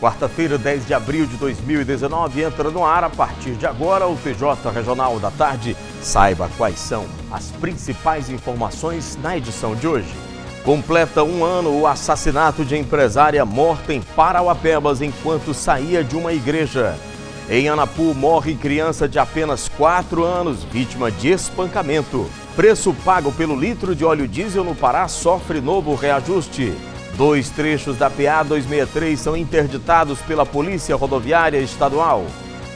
Quarta-feira, 10 de abril de 2019, entra no ar a partir de agora o TJ Regional da Tarde. Saiba quais são as principais informações na edição de hoje. Completa um ano o assassinato de empresária morta em Parauapebas enquanto saía de uma igreja. Em Anapu, morre criança de apenas 4 anos, vítima de espancamento. Preço pago pelo litro de óleo diesel no Pará sofre novo reajuste. Dois trechos da PA 263 são interditados pela Polícia Rodoviária Estadual.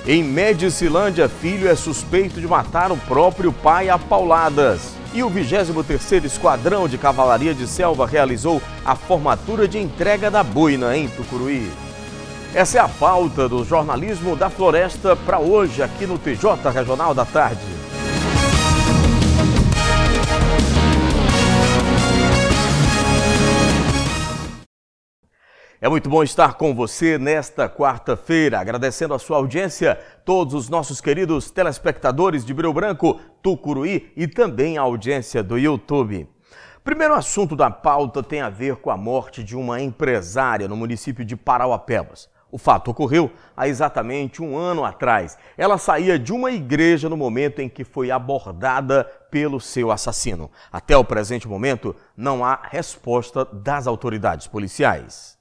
Em Medicilândia, filho é suspeito de matar o próprio pai a pauladas. E o 23º Esquadrão de Cavalaria de Selva realizou a formatura de entrega da boina em Tucuruí. Essa é a pauta do jornalismo da Floresta para hoje aqui no TJ Regional da Tarde. É muito bom estar com você nesta quarta-feira, agradecendo a sua audiência, todos os nossos queridos telespectadores de Breu Branco, Tucuruí e também a audiência do YouTube. Primeiro assunto da pauta tem a ver com a morte de uma empresária no município de Parauapebas. O fato ocorreu há exatamente um ano atrás. Ela saía de uma igreja no momento em que foi abordada pelo seu assassino. Até o presente momento, não há resposta das autoridades policiais.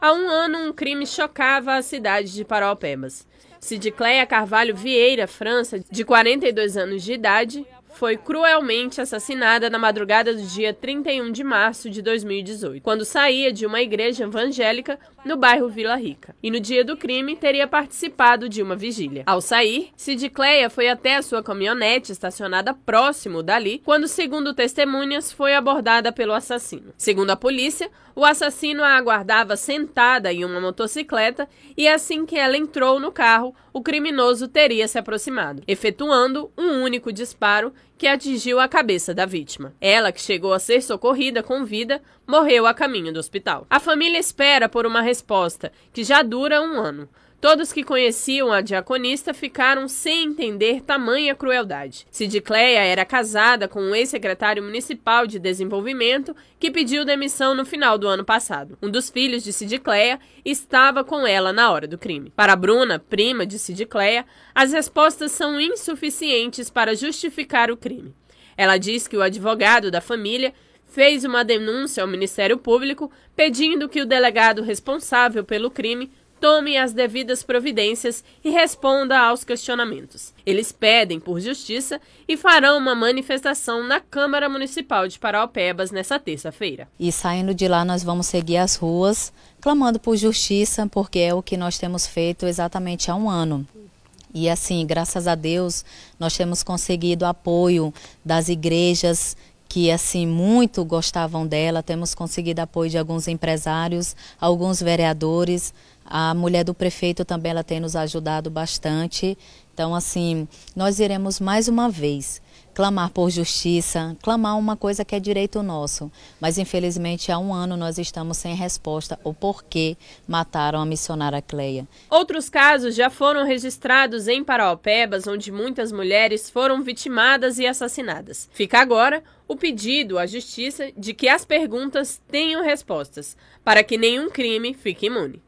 Há um ano, um crime chocava a cidade de Paraupebas. Sidicleia Carvalho Vieira, França, de 42 anos de idade, foi cruelmente assassinada na madrugada do dia 31 de março de 2018, quando saía de uma igreja evangélica no bairro Vila Rica, e no dia do crime teria participado de uma vigília. Ao sair, Sidicleia foi até a sua caminhonete estacionada próximo dali, quando, segundo testemunhas, foi abordada pelo assassino. Segundo a polícia, o assassino a aguardava sentada em uma motocicleta e assim que ela entrou no carro, o criminoso teria se aproximado, efetuando um único disparo que atingiu a cabeça da vítima. Ela, que chegou a ser socorrida com vida, morreu a caminho do hospital. A família espera por uma resposta, que já dura um ano, Todos que conheciam a diaconista ficaram sem entender tamanha crueldade. Sidicleia era casada com um ex-secretário municipal de desenvolvimento que pediu demissão no final do ano passado. Um dos filhos de Sidicleia estava com ela na hora do crime. Para Bruna, prima de Sidicleia, as respostas são insuficientes para justificar o crime. Ela diz que o advogado da família fez uma denúncia ao Ministério Público pedindo que o delegado responsável pelo crime tome as devidas providências e responda aos questionamentos. Eles pedem por justiça e farão uma manifestação na Câmara Municipal de Paraupebas nessa terça-feira. E saindo de lá, nós vamos seguir as ruas clamando por justiça, porque é o que nós temos feito exatamente há um ano. E assim, graças a Deus, nós temos conseguido apoio das igrejas que assim muito gostavam dela, temos conseguido apoio de alguns empresários, alguns vereadores, a mulher do prefeito também ela tem nos ajudado bastante. Então, assim, nós iremos mais uma vez clamar por justiça, clamar uma coisa que é direito nosso. Mas, infelizmente, há um ano nós estamos sem resposta o porquê mataram a missionária Cleia. Outros casos já foram registrados em Paraopebas, onde muitas mulheres foram vitimadas e assassinadas. Fica agora o pedido à justiça de que as perguntas tenham respostas, para que nenhum crime fique imune.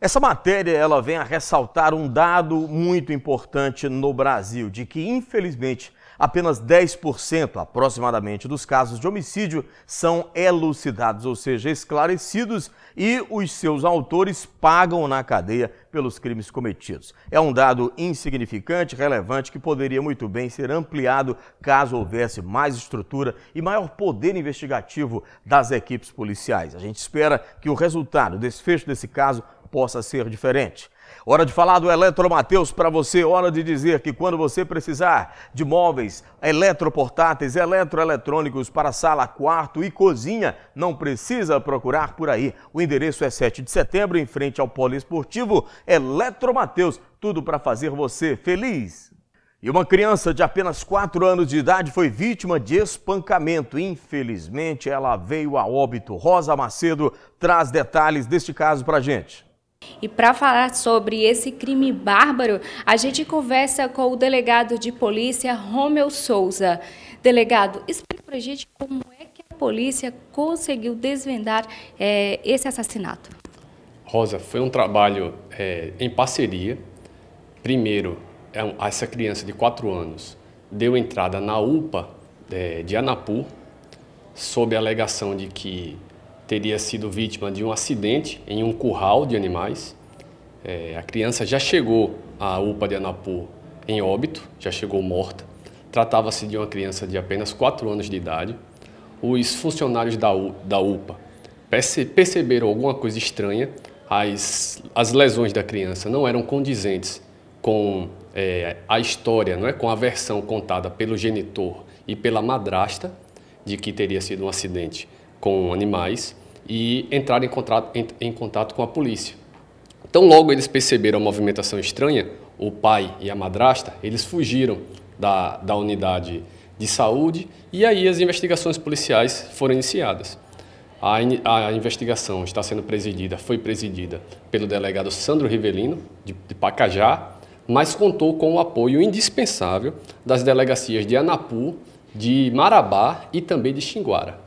Essa matéria ela vem a ressaltar um dado muito importante no Brasil, de que infelizmente apenas 10% aproximadamente dos casos de homicídio são elucidados, ou seja, esclarecidos e os seus autores pagam na cadeia pelos crimes cometidos. É um dado insignificante, relevante, que poderia muito bem ser ampliado caso houvesse mais estrutura e maior poder investigativo das equipes policiais. A gente espera que o resultado, o desfecho desse caso, possa ser diferente. Hora de falar do Eletro Mateus para você, hora de dizer que quando você precisar de móveis, eletroportáteis, eletroeletrônicos para sala, quarto e cozinha, não precisa procurar por aí. O endereço é 7 de setembro, em frente ao Poliesportivo, Eletro Mateus, tudo para fazer você feliz. E uma criança de apenas 4 anos de idade foi vítima de espancamento. Infelizmente, ela veio a óbito. Rosa Macedo traz detalhes deste caso para gente. E para falar sobre esse crime bárbaro, a gente conversa com o delegado de polícia Romeu Souza. Delegado, explica para a gente como é que a polícia conseguiu desvendar é, esse assassinato. Rosa, foi um trabalho é, em parceria. Primeiro, é essa criança de 4 anos deu entrada na UPA é, eh, de Anapu, sob a alegação de que teria sido vítima de um acidente em um curral de animais. É, a criança já chegou à UPA de Anapu em óbito, já chegou morta. Tratava-se de uma criança de apenas 4 anos de idade. Os funcionários da, U, da UPA perce, perceberam alguma coisa estranha. As, as lesões da criança não eram condizentes com é, a história, não é? com a versão contada pelo genitor e pela madrasta de que teria sido um acidente com animais e entraram em contato, em, em contato com a polícia. Então logo eles perceberam a movimentação estranha, o pai e a madrasta, eles fugiram da, da unidade de saúde e aí as investigações policiais foram iniciadas. A, in, a investigação está sendo presidida, foi presidida pelo delegado Sandro Rivelino, de, de Pacajá, mas contou com o apoio indispensável das delegacias de Anapu, de Marabá e também de Xinguara.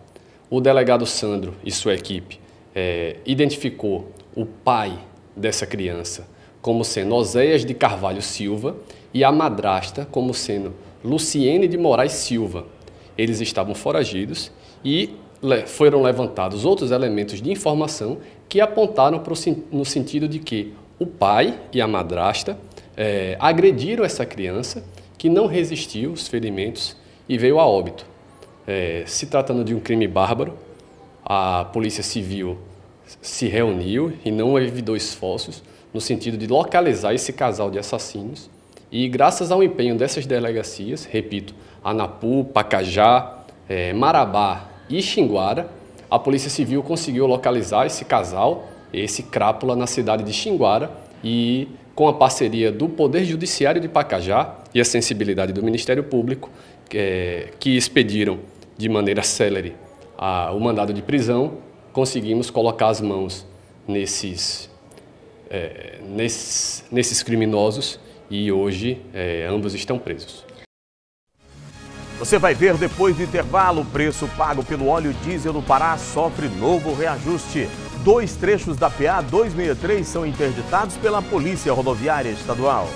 O delegado Sandro e sua equipe é, identificou o pai dessa criança como sendo Oséias de Carvalho Silva e a madrasta como sendo Luciene de Moraes Silva. Eles estavam foragidos e foram levantados outros elementos de informação que apontaram pro, no sentido de que o pai e a madrasta é, agrediram essa criança que não resistiu aos ferimentos e veio a óbito. É, se tratando de um crime bárbaro, a Polícia Civil se reuniu e não evitou esforços no sentido de localizar esse casal de assassinos. E graças ao empenho dessas delegacias, repito, Anapu, Pacajá, é, Marabá e Xinguara, a Polícia Civil conseguiu localizar esse casal, esse crápula, na cidade de Xinguara e com a parceria do Poder Judiciário de Pacajá e a sensibilidade do Ministério Público, é, que expediram de maneira célere a, o mandado de prisão, conseguimos colocar as mãos nesses, é, nesses, nesses, criminosos e hoje é, ambos estão presos. Você vai ver depois do intervalo, o preço pago pelo óleo diesel no Pará sofre novo reajuste. Dois trechos da PA 263 são interditados pela Polícia Rodoviária Estadual.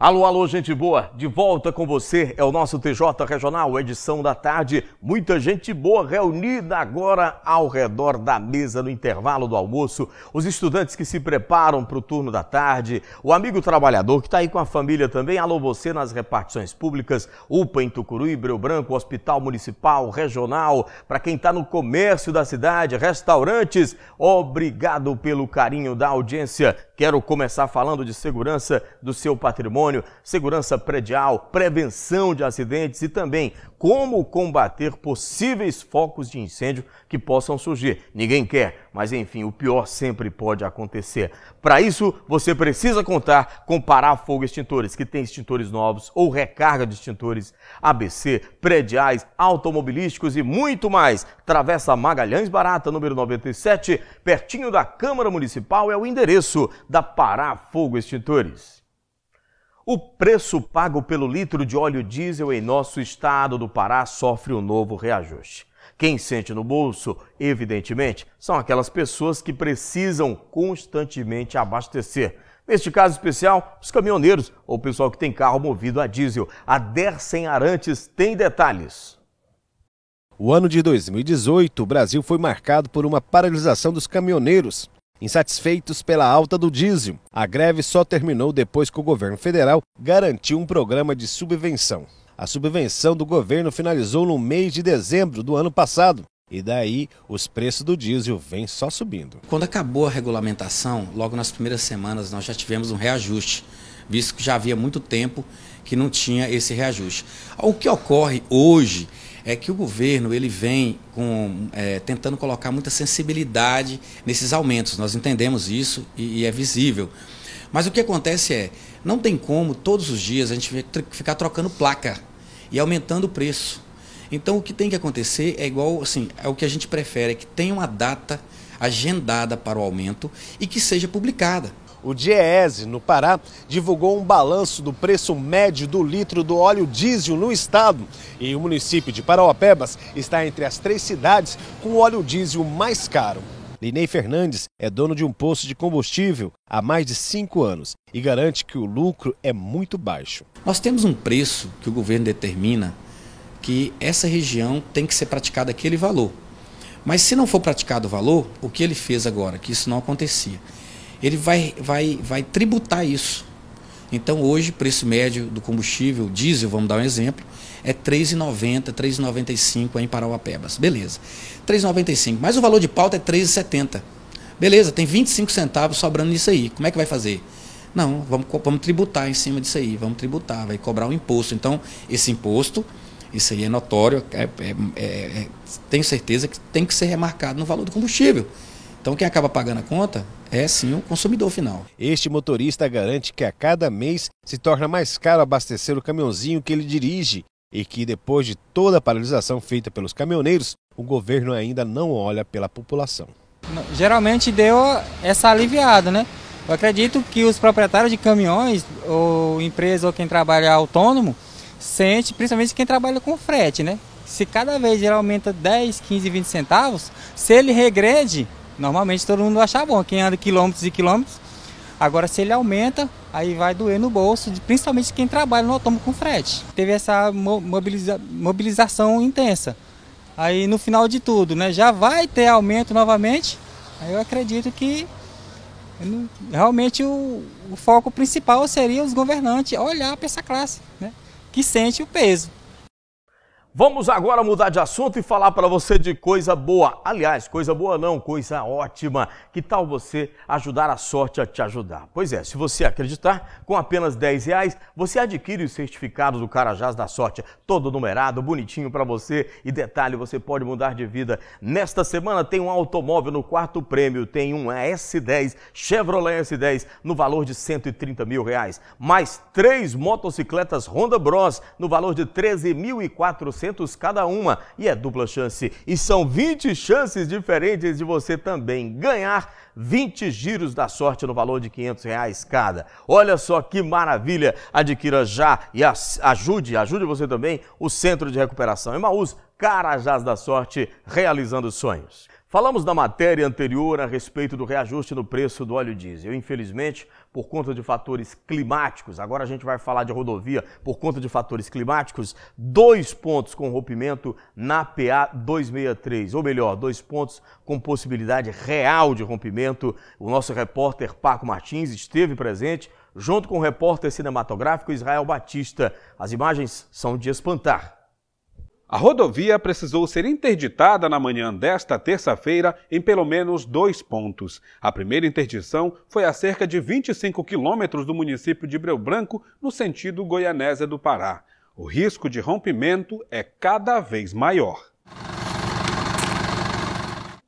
Alô, alô, gente boa, de volta com você é o nosso TJ Regional, edição da tarde. Muita gente boa reunida agora ao redor da mesa no intervalo do almoço. Os estudantes que se preparam para o turno da tarde, o amigo trabalhador que está aí com a família também. Alô, você nas repartições públicas, UPA em Tucuruí, Breu Branco, Hospital Municipal, Regional, para quem está no comércio da cidade, restaurantes. Obrigado pelo carinho da audiência. Quero começar falando de segurança do seu patrimônio, segurança predial, prevenção de acidentes e também como combater possíveis focos de incêndio que possam surgir. Ninguém quer, mas enfim, o pior sempre pode acontecer. Para isso, você precisa contar com Parafogo Extintores, que tem extintores novos ou recarga de extintores ABC, prediais, automobilísticos e muito mais. Travessa Magalhães Barata, número 97, pertinho da Câmara Municipal, é o endereço da Pará Fogo Extintores. O preço pago pelo litro de óleo diesel em nosso estado do Pará sofre um novo reajuste. Quem sente no bolso, evidentemente, são aquelas pessoas que precisam constantemente abastecer. Neste caso especial, os caminhoneiros ou o pessoal que tem carro movido a diesel. A Dersen Arantes tem detalhes. O ano de 2018, o Brasil foi marcado por uma paralisação dos caminhoneiros insatisfeitos pela alta do diesel. A greve só terminou depois que o governo federal garantiu um programa de subvenção. A subvenção do governo finalizou no mês de dezembro do ano passado. E daí os preços do diesel vêm só subindo. Quando acabou a regulamentação, logo nas primeiras semanas nós já tivemos um reajuste, visto que já havia muito tempo que não tinha esse reajuste. O que ocorre hoje é que o governo ele vem com, é, tentando colocar muita sensibilidade nesses aumentos. Nós entendemos isso e, e é visível. Mas o que acontece é, não tem como todos os dias a gente ficar trocando placa e aumentando o preço. Então o que tem que acontecer é igual, assim, é o que a gente prefere, é que tenha uma data agendada para o aumento e que seja publicada. O DIEESE, no Pará, divulgou um balanço do preço médio do litro do óleo diesel no estado. E o município de Parauapebas está entre as três cidades com o óleo diesel mais caro. Linei Fernandes é dono de um posto de combustível há mais de cinco anos e garante que o lucro é muito baixo. Nós temos um preço que o governo determina que essa região tem que ser praticado aquele valor. Mas se não for praticado o valor, o que ele fez agora, que isso não acontecia, ele vai, vai, vai tributar isso. Então hoje, preço médio do combustível, diesel, vamos dar um exemplo, é R$ 3,90, 3,95 em Parauapebas. Beleza. 3,95. Mas o valor de pauta é 3,70. Beleza, tem 25 centavos sobrando nisso aí. Como é que vai fazer? Não, vamos, vamos tributar em cima disso aí, vamos tributar, vai cobrar um imposto. Então, esse imposto, isso aí é notório, é, é, é, é, tenho certeza que tem que ser remarcado no valor do combustível. Então quem acaba pagando a conta é sim o consumidor final. Este motorista garante que a cada mês se torna mais caro abastecer o caminhãozinho que ele dirige e que depois de toda a paralisação feita pelos caminhoneiros, o governo ainda não olha pela população. Geralmente deu essa aliviada, né? Eu acredito que os proprietários de caminhões, ou empresa, ou quem trabalha autônomo, sente, principalmente quem trabalha com frete, né? Se cada vez ele aumenta 10, 15, 20 centavos, se ele regrede, Normalmente todo mundo achava bom, quem anda quilômetros e quilômetros. Agora, se ele aumenta, aí vai doer no bolso, principalmente quem trabalha no automóvel com frete. Teve essa mobiliza mobilização intensa. Aí, no final de tudo, né, já vai ter aumento novamente. Aí eu acredito que realmente o, o foco principal seria os governantes olhar para essa classe, né, que sente o peso. Vamos agora mudar de assunto e falar para você de coisa boa. Aliás, coisa boa não, coisa ótima. Que tal você ajudar a sorte a te ajudar? Pois é, se você acreditar, com apenas 10 reais você adquire o certificado do Carajás da Sorte, todo numerado, bonitinho para você. E detalhe, você pode mudar de vida. Nesta semana tem um automóvel no quarto prêmio, tem um S10, Chevrolet S10, no valor de 130 mil reais. Mais três motocicletas Honda Bros, no valor de 13.400 600 cada uma e é dupla chance. E são 20 chances diferentes de você também ganhar 20 giros da sorte no valor de 500 reais cada. Olha só que maravilha! Adquira já e ajude, ajude você também o Centro de Recuperação Emaús Carajás da Sorte, realizando sonhos. Falamos na matéria anterior a respeito do reajuste no preço do óleo diesel. Infelizmente, por conta de fatores climáticos, agora a gente vai falar de rodovia, por conta de fatores climáticos, dois pontos com rompimento na PA 263, ou melhor, dois pontos com possibilidade real de rompimento. O nosso repórter Paco Martins esteve presente, junto com o repórter cinematográfico Israel Batista. As imagens são de espantar. A rodovia precisou ser interditada na manhã desta terça-feira em pelo menos dois pontos. A primeira interdição foi a cerca de 25 quilômetros do município de Breu Branco, no sentido Goianésia do Pará. O risco de rompimento é cada vez maior.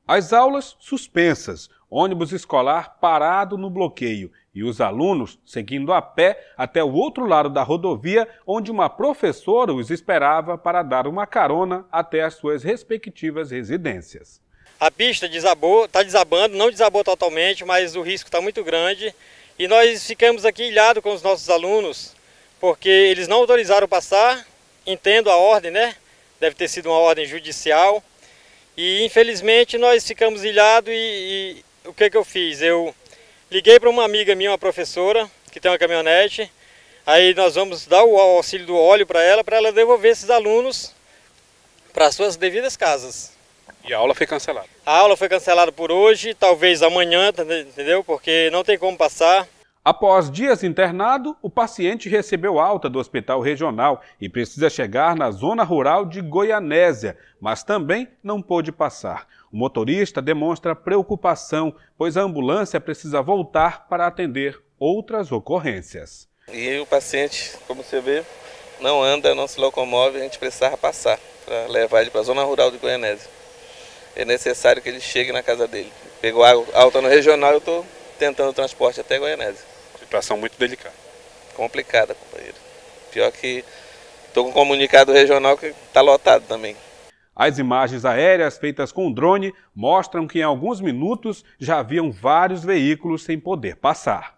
As aulas suspensas, ônibus escolar parado no bloqueio e os alunos seguindo a pé até o outro lado da rodovia, onde uma professora os esperava para dar uma carona até as suas respectivas residências. A pista desabou, está desabando, não desabou totalmente, mas o risco está muito grande. E nós ficamos aqui ilhados com os nossos alunos, porque eles não autorizaram passar, entendo a ordem, né? Deve ter sido uma ordem judicial. E infelizmente nós ficamos ilhados e, e o que, que eu fiz? Eu Liguei para uma amiga minha, uma professora, que tem uma caminhonete. Aí nós vamos dar o auxílio do óleo para ela, para ela devolver esses alunos para suas devidas casas. E a aula foi cancelada? A aula foi cancelada por hoje, talvez amanhã, entendeu? Porque não tem como passar. Após dias internado, o paciente recebeu alta do hospital regional e precisa chegar na zona rural de Goianésia, mas também não pôde passar. O motorista demonstra preocupação, pois a ambulância precisa voltar para atender outras ocorrências. E o paciente, como você vê, não anda, não se locomove, a gente precisava passar para levar ele para a zona rural de Goianese. É necessário que ele chegue na casa dele. Pegou alta no regional, eu estou tentando o transporte até Goianese. Situação muito delicada. Complicada, companheiro. Pior que estou com um comunicado regional que está lotado também. As imagens aéreas feitas com drone mostram que em alguns minutos já haviam vários veículos sem poder passar.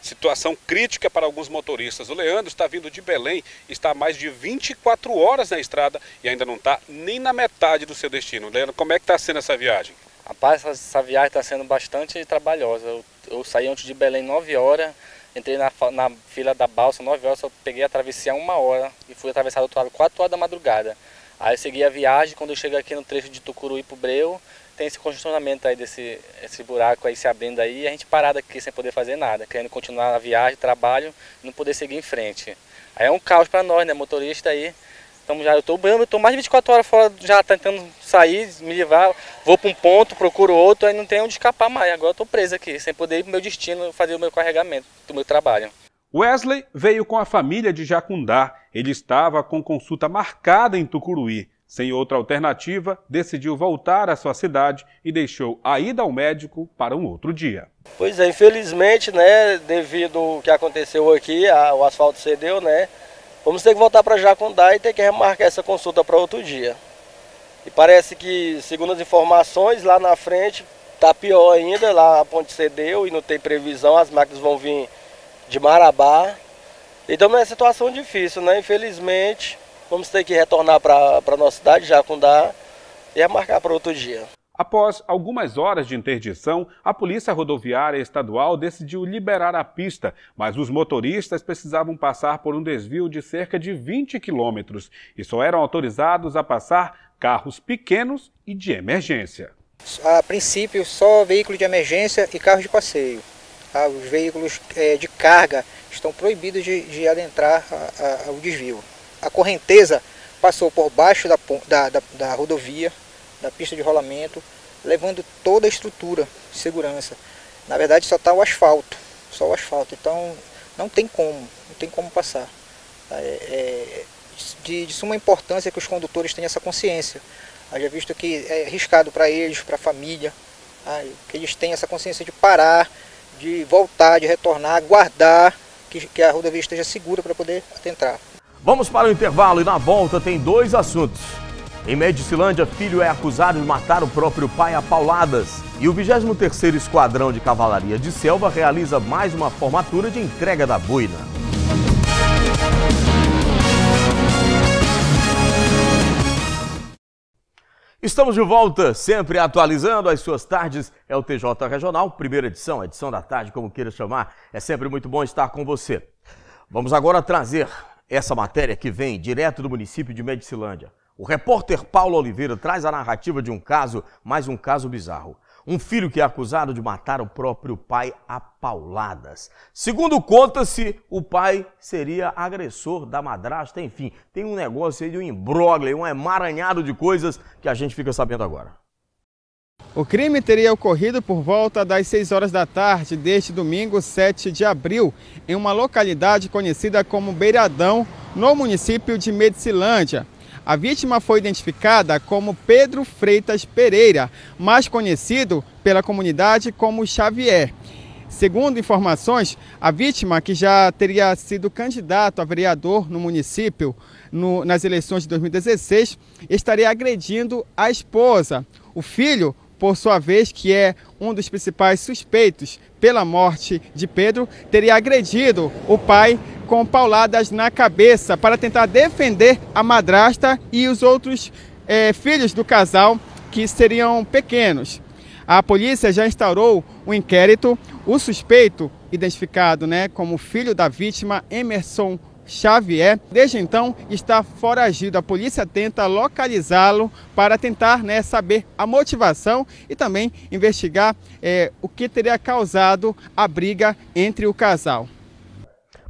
Situação crítica para alguns motoristas. O Leandro está vindo de Belém, está há mais de 24 horas na estrada e ainda não está nem na metade do seu destino. Leandro, como é que está sendo essa viagem? Rapaz, essa viagem está sendo bastante trabalhosa. Eu, eu, saí antes de Belém 9 horas, entrei na, na fila da balsa 9 horas, só peguei a travessia 1 hora e fui atravessar o outro lado 4 horas da madrugada. Aí eu segui a viagem, quando eu chego aqui no trecho de Tucuruí pro Breu, tem esse congestionamento aí desse esse buraco aí se abrindo aí, e a gente parada aqui sem poder fazer nada, querendo continuar a viagem, trabalho, não poder seguir em frente. Aí é um caos para nós, né, motorista aí. Estamos já, eu tô, eu tô mais de 24 horas fora, já tentando sair, me levar vou para um ponto, procuro outro, aí não tem onde escapar mais. Agora eu tô preso aqui, sem poder ir pro meu destino, fazer o meu carregamento do meu trabalho. Wesley veio com a família de Jacundá ele estava com consulta marcada em Tucuruí. Sem outra alternativa, decidiu voltar à sua cidade e deixou a ida ao médico para um outro dia. Pois é, infelizmente, né, devido ao que aconteceu aqui, a, o asfalto cedeu, né, vamos ter que voltar para Jacundá e ter que remarcar essa consulta para outro dia. E parece que, segundo as informações, lá na frente está pior ainda, lá a ponte cedeu e não tem previsão, as máquinas vão vir de Marabá então é uma situação difícil, né? Infelizmente, vamos ter que retornar para a nossa cidade, Jacundá, e marcar para outro dia. Após algumas horas de interdição, a Polícia Rodoviária Estadual decidiu liberar a pista, mas os motoristas precisavam passar por um desvio de cerca de 20 quilômetros e só eram autorizados a passar carros pequenos e de emergência. A princípio, só veículo de emergência e carro de passeio ah, os veículos é, de carga estão proibidos de, de adentrar a, a, o desvio. A correnteza passou por baixo da, da, da, da, rodovia, da pista de rolamento, levando toda a estrutura de segurança. Na verdade só está o asfalto, só o asfalto, então não tem como, não tem como passar. É, é de, de suma importância que os condutores tenham essa consciência, haja visto que é arriscado para eles, para a família, tá? que eles tenham essa consciência de parar, de voltar, de retornar, aguardar que, que a rodovia esteja segura para poder entrar. Vamos para o intervalo e na volta tem dois assuntos. Em Medicilândia, filho é acusado de matar o próprio pai a pauladas. E o 23º Esquadrão de Cavalaria de Selva realiza mais uma formatura de entrega da boina. Estamos de volta, sempre atualizando as suas tardes. É o TJ Regional, primeira edição, edição da tarde, como queira chamar. É sempre muito bom estar com você. Vamos agora trazer essa matéria que vem direto do município de Medicilândia. O repórter Paulo Oliveira traz a narrativa de um caso, mais um caso bizarro. Um filho que é acusado de matar o próprio pai a pauladas. Segundo conta-se, o pai seria agressor da madrasta. Enfim, tem um negócio aí de um imbróglio, um emaranhado de coisas que a gente fica sabendo agora. O crime teria ocorrido por volta das 6 horas da tarde deste domingo 7 de abril, em uma localidade conhecida como Beiradão, no município de Medicilândia. A vítima foi identificada como Pedro Freitas Pereira, mais conhecido pela comunidade como Xavier. Segundo informações, a vítima, que já teria sido candidato a vereador no município no, nas eleições de 2016, estaria agredindo a esposa. O filho, por sua vez, que é um dos principais suspeitos pela morte de Pedro, teria agredido o pai com pauladas na cabeça para tentar defender a madrasta e os outros é, filhos do casal que seriam pequenos. A polícia já instaurou um inquérito. O suspeito, identificado né, como filho da vítima, Emerson Xavier, desde então está foragido. A polícia tenta localizá-lo para tentar né, saber a motivação e também investigar é, o que teria causado a briga entre o casal.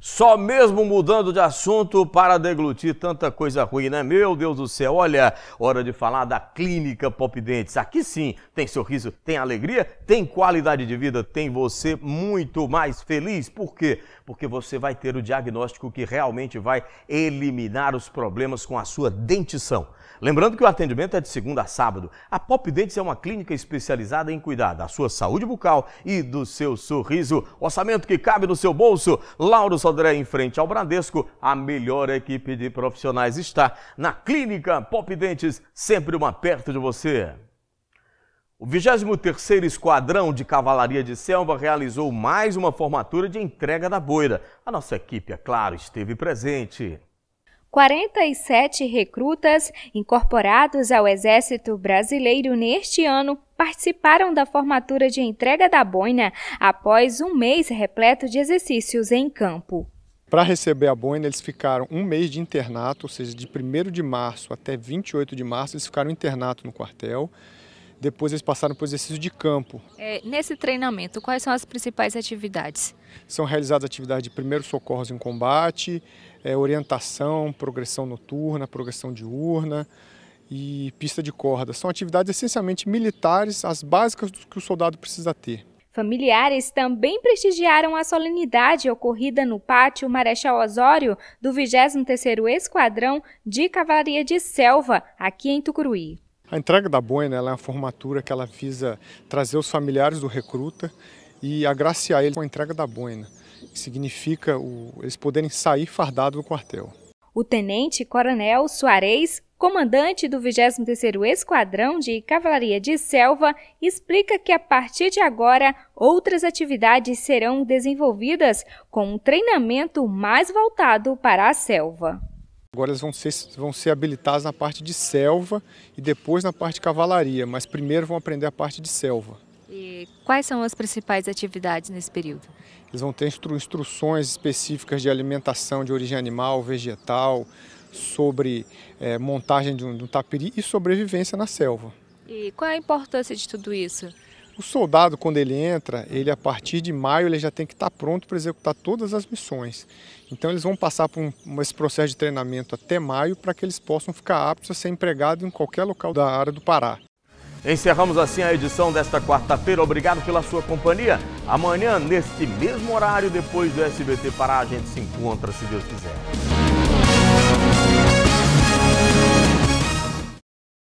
Só mesmo mudando de assunto para deglutir tanta coisa ruim, né? Meu Deus do céu, olha, hora de falar da Clínica Pop Dentes. Aqui sim, tem sorriso, tem alegria, tem qualidade de vida, tem você muito mais feliz. Por quê? Porque você vai ter o diagnóstico que realmente vai eliminar os problemas com a sua dentição. Lembrando que o atendimento é de segunda a sábado. A Pop Dentes é uma clínica especializada em cuidar da sua saúde bucal e do seu sorriso. Orçamento que cabe no seu bolso. Lauro Sodré, em frente ao Bradesco, a melhor equipe de profissionais está na Clínica Pop Dentes, sempre uma perto de você. O 23º Esquadrão de Cavalaria de Selva realizou mais uma formatura de entrega da boira. A nossa equipe, é claro, esteve presente. 47 recrutas incorporados ao Exército Brasileiro neste ano participaram da formatura de entrega da boina após um mês repleto de exercícios em campo. Para receber a boina, eles ficaram um mês de internato, ou seja, de 1 de março até 28 de março, eles ficaram internato no quartel. Depois eles passaram para o exercício de campo. É, nesse treinamento, quais são as principais atividades? São realizadas atividades de primeiros socorros em combate, é, orientação, progressão noturna, progressão diurna e pista de corda. São atividades essencialmente militares, as básicas que o soldado precisa ter. Familiares também prestigiaram a solenidade ocorrida no pátio Marechal Osório do 23º Esquadrão de Cavalaria de Selva, aqui em Tucuruí. A entrega da boina né, é uma formatura que ela visa trazer os familiares do recruta e agraciar eles com a entrega da boina, né, que significa o, eles poderem sair fardado do quartel. O tenente coronel Soares, comandante do 23º Esquadrão de Cavalaria de Selva, explica que a partir de agora outras atividades serão desenvolvidas com um treinamento mais voltado para a selva. Agora eles vão ser, vão ser habilitados na parte de selva e depois na parte de cavalaria, mas primeiro vão aprender a parte de selva. E quais são as principais atividades nesse período? Eles vão ter instru instruções específicas de alimentação de origem animal, vegetal, sobre é, montagem de um, de um tapiri e sobrevivência na selva. E qual é a importância de tudo isso? O soldado, quando ele entra, ele a partir de maio ele já tem que estar pronto para executar todas as missões. Então eles vão passar por um, esse processo de treinamento até maio para que eles possam ficar aptos a ser empregados em qualquer local da área do Pará. Encerramos assim a edição desta quarta-feira. Obrigado pela sua companhia. Amanhã, neste mesmo horário, depois do SBT Pará, a gente se encontra, se Deus quiser.